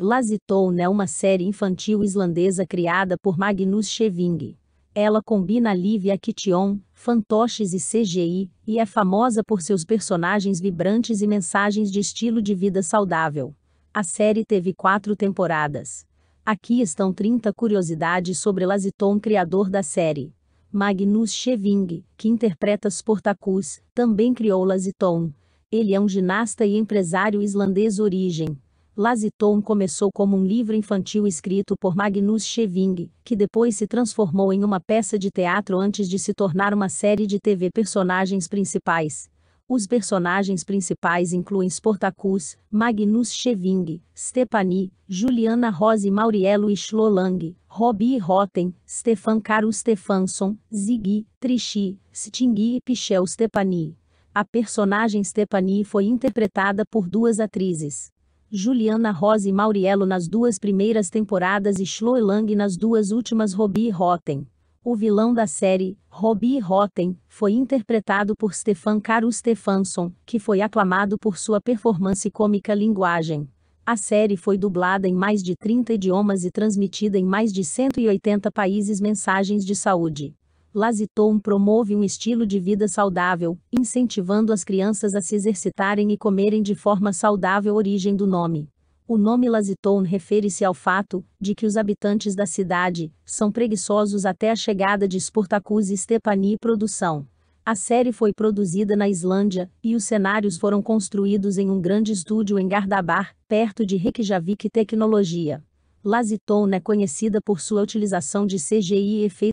Lasitone é uma série infantil islandesa criada por Magnus Scheving. Ela combina alívio e fantoches e CGI, e é famosa por seus personagens vibrantes e mensagens de estilo de vida saudável. A série teve quatro temporadas. Aqui estão 30 curiosidades sobre Laziton, criador da série. Magnus Scheving, que interpreta Sportacus, também criou Laziton. Ele é um ginasta e empresário islandês origem Laziton começou como um livro infantil escrito por Magnus Scheving, que depois se transformou em uma peça de teatro antes de se tornar uma série de TV personagens principais. Os personagens principais incluem Sportacus, Magnus Scheving, Stepani, Juliana Rose e Schlolang, Robbie Rotten, Stefan Caro Stefansson, Ziggy, Trichy, Stingy e Pichel Stepani. A personagem Stepani foi interpretada por duas atrizes. Juliana Rosa e Mauriello nas duas primeiras temporadas e Chloe Lang nas duas últimas Robbie Rotten. O vilão da série, Robbie Rotten, foi interpretado por Stefan Caro Stefansson, que foi aclamado por sua performance cômica linguagem. A série foi dublada em mais de 30 idiomas e transmitida em mais de 180 países mensagens de saúde. Laziton promove um estilo de vida saudável, incentivando as crianças a se exercitarem e comerem de forma saudável origem do nome. O nome Laziton refere-se ao fato de que os habitantes da cidade são preguiçosos até a chegada de Spurtacus e Stepani Produção. A série foi produzida na Islândia, e os cenários foram construídos em um grande estúdio em Gardabar, perto de Reykjavik Tecnologia. Laziton é conhecida por sua utilização de CGI e efeitos